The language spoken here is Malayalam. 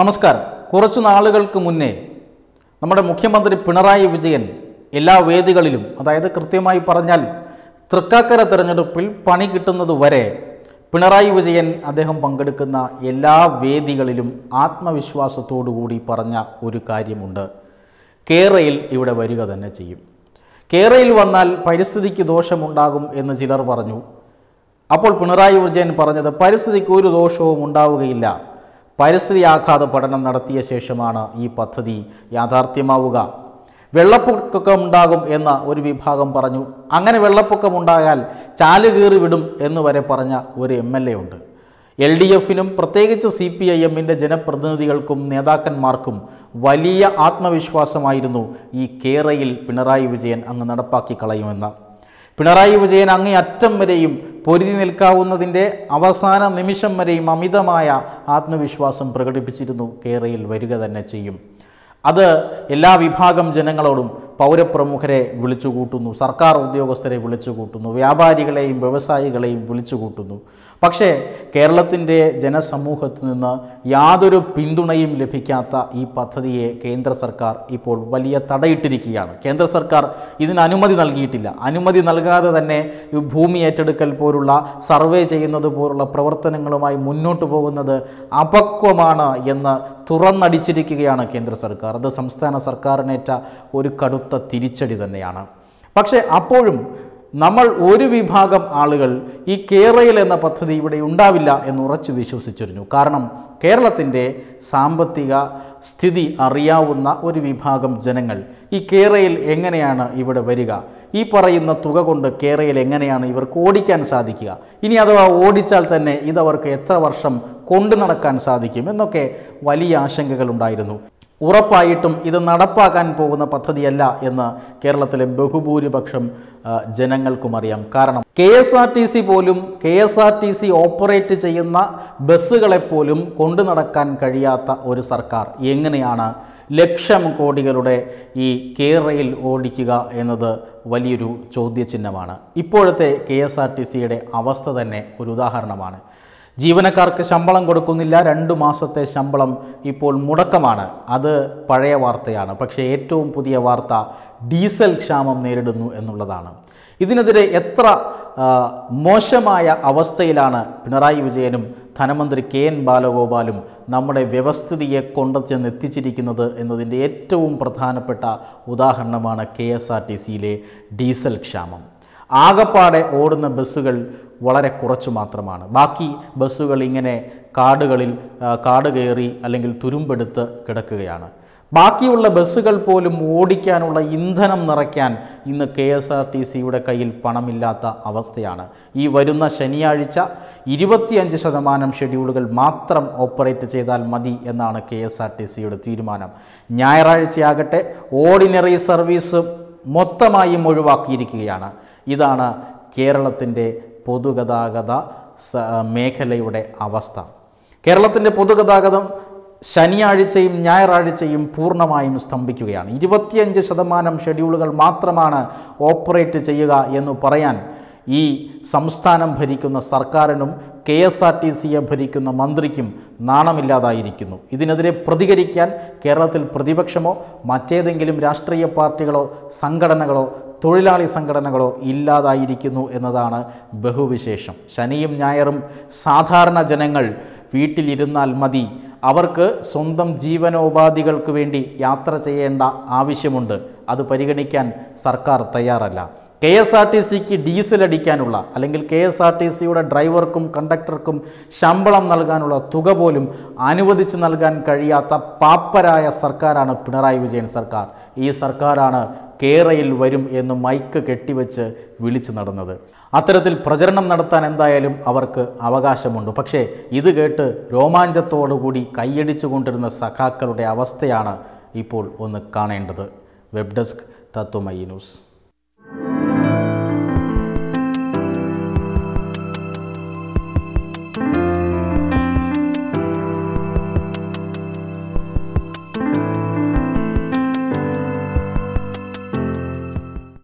നമസ്കാരം കുറച്ചു നാളുകൾക്ക് മുന്നേ നമ്മുടെ മുഖ്യമന്ത്രി പിണറായി വിജയൻ എല്ലാ വേദികളിലും അതായത് കൃത്യമായി പറഞ്ഞാൽ തൃക്കാക്കര തിരഞ്ഞെടുപ്പിൽ പണി കിട്ടുന്നത് വരെ പിണറായി വിജയൻ അദ്ദേഹം പങ്കെടുക്കുന്ന എല്ലാ വേദികളിലും ആത്മവിശ്വാസത്തോടുകൂടി പറഞ്ഞ ഒരു കാര്യമുണ്ട് കേരയിൽ ഇവിടെ വരിക തന്നെ ചെയ്യും കേരയിൽ വന്നാൽ പരിസ്ഥിതിക്ക് ദോഷമുണ്ടാകും എന്ന് ചിലർ പറഞ്ഞു അപ്പോൾ പിണറായി വിജയൻ പറഞ്ഞത് പരിസ്ഥിതിക്ക് ഒരു ദോഷവും ഉണ്ടാവുകയില്ല പരിസ്ഥിതി ആഘാത പഠനം നടത്തിയ ശേഷമാണ് ഈ പദ്ധതി യാഥാർത്ഥ്യമാവുക വെള്ളപ്പൊക്കമുണ്ടാകും എന്ന ഒരു വിഭാഗം പറഞ്ഞു അങ്ങനെ വെള്ളപ്പൊക്കമുണ്ടായാൽ ചാല് കീറി വിടും എന്ന് വരെ പറഞ്ഞ ഒരു എം എൽ എ ഉണ്ട് എൽ ഡി എഫിനും പ്രത്യേകിച്ച് സി പി ഐ എമ്മിൻ്റെ ജനപ്രതിനിധികൾക്കും നേതാക്കന്മാർക്കും വലിയ ആത്മവിശ്വാസമായിരുന്നു ഈ കേരയിൽ പിണറായി വിജയൻ അങ്ങ് നടപ്പാക്കി കളയുമെന്ന് പിണറായി വിജയൻ അറ്റം വരെയും പൊരുതി നിൽക്കാവുന്നതിൻ്റെ അവസാന നിമിഷം വരെയും അമിതമായ ആത്മവിശ്വാസം പ്രകടിപ്പിച്ചിരുന്നു കേരയിൽ വരിക തന്നെ ചെയ്യും അത് എല്ലാ വിഭാഗം ജനങ്ങളോടും പൗരപ്രമുഖരെ വിളിച്ചുകൂട്ടുന്നു സർക്കാർ ഉദ്യോഗസ്ഥരെ വിളിച്ചുകൂട്ടുന്നു വ്യാപാരികളെയും വ്യവസായികളെയും വിളിച്ചുകൂട്ടുന്നു പക്ഷേ കേരളത്തിൻ്റെ ജനസമൂഹത്തു നിന്ന് യാതൊരു പിന്തുണയും ലഭിക്കാത്ത ഈ പദ്ധതിയെ കേന്ദ്ര സർക്കാർ ഇപ്പോൾ വലിയ തടയിട്ടിരിക്കുകയാണ് കേന്ദ്ര സർക്കാർ ഇതിന് അനുമതി നൽകിയിട്ടില്ല അനുമതി നൽകാതെ തന്നെ ഭൂമി ഏറ്റെടുക്കൽ പോലുള്ള സർവേ ചെയ്യുന്നത് പോലുള്ള പ്രവർത്തനങ്ങളുമായി മുന്നോട്ട് പോകുന്നത് അപക്വമാണ് എന്ന് തുറന്നടിച്ചിരിക്കുകയാണ് കേന്ദ്ര സർക്കാർ അത് സംസ്ഥാന സർക്കാരിനേറ്റ ഒരു കടുത്ത തിരിച്ചടി തന്നെയാണ് പക്ഷേ അപ്പോഴും നമ്മൾ ഒരു വിഭാഗം ആളുകൾ ഈ കേരയിൽ എന്ന പദ്ധതി ഇവിടെ ഉണ്ടാവില്ല എന്ന് ഉറച്ചു വിശ്വസിച്ചിരുന്നു കാരണം കേരളത്തിൻ്റെ സാമ്പത്തിക സ്ഥിതി അറിയാവുന്ന ഒരു വിഭാഗം ജനങ്ങൾ ഈ കേരയിൽ എങ്ങനെയാണ് ഇവിടെ വരിക ഈ പറയുന്ന തുക കൊണ്ട് കേരയിൽ എങ്ങനെയാണ് ഇവർക്ക് ഓടിക്കാൻ സാധിക്കുക ഇനി അഥവാ ഓടിച്ചാൽ തന്നെ ഇതവർക്ക് എത്ര വർഷം കൊണ്ടു നടക്കാൻ സാധിക്കും എന്നൊക്കെ വലിയ ആശങ്കകളുണ്ടായിരുന്നു ഉറപ്പായിട്ടും ഇത് നടപ്പാക്കാൻ പോകുന്ന പദ്ധതിയല്ല എന്ന് കേരളത്തിലെ ബഹുഭൂരിപക്ഷം ജനങ്ങൾക്കും അറിയാം കാരണം K S R T C പോലും K S R T C operate ചെയ്യുന്ന ബസ്സുകളെപ്പോലും കൊണ്ടു നടക്കാൻ കഴിയാത്ത ഒരു സർക്കാർ എങ്ങനെയാണ് ലക്ഷം കോടികളുടെ ഈ കേരയിൽ ഓടിക്കുക എന്നത് വലിയൊരു ചോദ്യചിഹ്നമാണ് ഇപ്പോഴത്തെ കെ എസ് ആർ ടി സിയുടെ അവസ്ഥ തന്നെ ഒരു ഉദാഹരണമാണ് ജീവനക്കാർക്ക് ശമ്പളം കൊടുക്കുന്നില്ല രണ്ടു മാസത്തെ ശമ്പളം ഇപ്പോൾ മുടക്കമാണ് അത് പഴയ വാർത്തയാണ് പക്ഷേ ഏറ്റവും പുതിയ വാർത്ത ഡീസൽ ക്ഷാമം നേരിടുന്നു എന്നുള്ളതാണ് ഇതിനെതിരെ എത്ര മോശമായ അവസ്ഥയിലാണ് പിണറായി വിജയനും ധനമന്ത്രി കെ എൻ ബാലഗോപാലും നമ്മുടെ വ്യവസ്ഥിതിയെ കൊണ്ടുചെന്ന് എത്തിച്ചിരിക്കുന്നത് എന്നതിൻ്റെ ഏറ്റവും പ്രധാനപ്പെട്ട ഉദാഹരണമാണ് കെ എസ് ആർ ടി സിയിലെ ഡീസൽ ക്ഷാമം ആകപ്പാടെ ഓടുന്ന ബസ്സുകൾ വളരെ കുറച്ചു മാത്രമാണ് ബാക്കി ബസ്സുകൾ ഇങ്ങനെ കാടുകളിൽ കാട് കയറി അല്ലെങ്കിൽ തുരുമ്പെടുത്ത് കിടക്കുകയാണ് ബാക്കിയുള്ള ബസ്സുകൾ പോലും ഓടിക്കാനുള്ള ഇന്ധനം നിറയ്ക്കാൻ ഇന്ന് കെ എസ് ആർ ടി സിയുടെ കയ്യിൽ പണമില്ലാത്ത അവസ്ഥയാണ് ഈ വരുന്ന ശനിയാഴ്ച ഇരുപത്തിയഞ്ച് ശതമാനം ഷെഡ്യൂളുകൾ മാത്രം ഓപ്പറേറ്റ് ചെയ്താൽ മതി എന്നാണ് കെ എസ് ആർ ടി സിയുടെ തീരുമാനം ഞായറാഴ്ചയാകട്ടെ ഓർഡിനറി സർവീസ് മൊത്തമായും ഒഴിവാക്കിയിരിക്കുകയാണ് ഇതാണ് കേരളത്തിൻ്റെ പൊതുഗതാഗത മേഖലയുടെ അവസ്ഥ കേരളത്തിൻ്റെ പൊതുഗതാഗതം ശനിയാഴ്ചയും ഞായറാഴ്ചയും പൂർണ്ണമായും സ്തംഭിക്കുകയാണ് ഇരുപത്തിയഞ്ച് ശതമാനം ഷെഡ്യൂളുകൾ മാത്രമാണ് ഓപ്പറേറ്റ് ചെയ്യുക എന്ന് പറയാൻ ഈ സംസ്ഥാനം ഭരിക്കുന്ന സർക്കാരിനും കെ എസ് ആർ ടി സിയെ ഭരിക്കുന്ന മന്ത്രിക്കും നാണമില്ലാതായിരിക്കുന്നു ഇതിനെതിരെ പ്രതികരിക്കാൻ കേരളത്തിൽ പ്രതിപക്ഷമോ മറ്റേതെങ്കിലും രാഷ്ട്രീയ പാർട്ടികളോ സംഘടനകളോ തൊഴിലാളി സംഘടനകളോ ഇല്ലാതായിരിക്കുന്നു എന്നതാണ് ബഹുവിശേഷം ശനിയും ഞായറും സാധാരണ ജനങ്ങൾ വീട്ടിലിരുന്നാൽ മതി അവർക്ക് സ്വന്തം ജീവനോപാധികൾക്ക് വേണ്ടി യാത്ര ചെയ്യേണ്ട ആവശ്യമുണ്ട് അത് പരിഗണിക്കാൻ സർക്കാർ തയ്യാറല്ല കെ എസ് ആർ ടി സിക്ക് ഡീസൽ അടിക്കാനുള്ള അല്ലെങ്കിൽ കെ എസ് ആർ ടി സിയുടെ ഡ്രൈവർക്കും കണ്ടക്ടർക്കും ശമ്പളം നൽകാനുള്ള തുക പോലും അനുവദിച്ച് നൽകാൻ കഴിയാത്ത പാപ്പരായ സർക്കാരാണ് പിണറായി വിജയൻ സർക്കാർ ഈ സർക്കാരാണ് കേരയിൽ വരും എന്ന് മൈക്ക് കെട്ടിവെച്ച് വിളിച്ചു നടന്നത് അത്തരത്തിൽ പ്രചരണം നടത്താൻ എന്തായാലും അവർക്ക് അവകാശമുണ്ട് പക്ഷേ ഇത് കേട്ട് രോമാഞ്ചത്തോടുകൂടി കൈയടിച്ചു കൊണ്ടിരുന്ന സഖാക്കളുടെ അവസ്ഥയാണ് ഇപ്പോൾ ഒന്ന് കാണേണ്ടത് വെബ് ഡെസ്ക് തത്വമയി ന്യൂസ്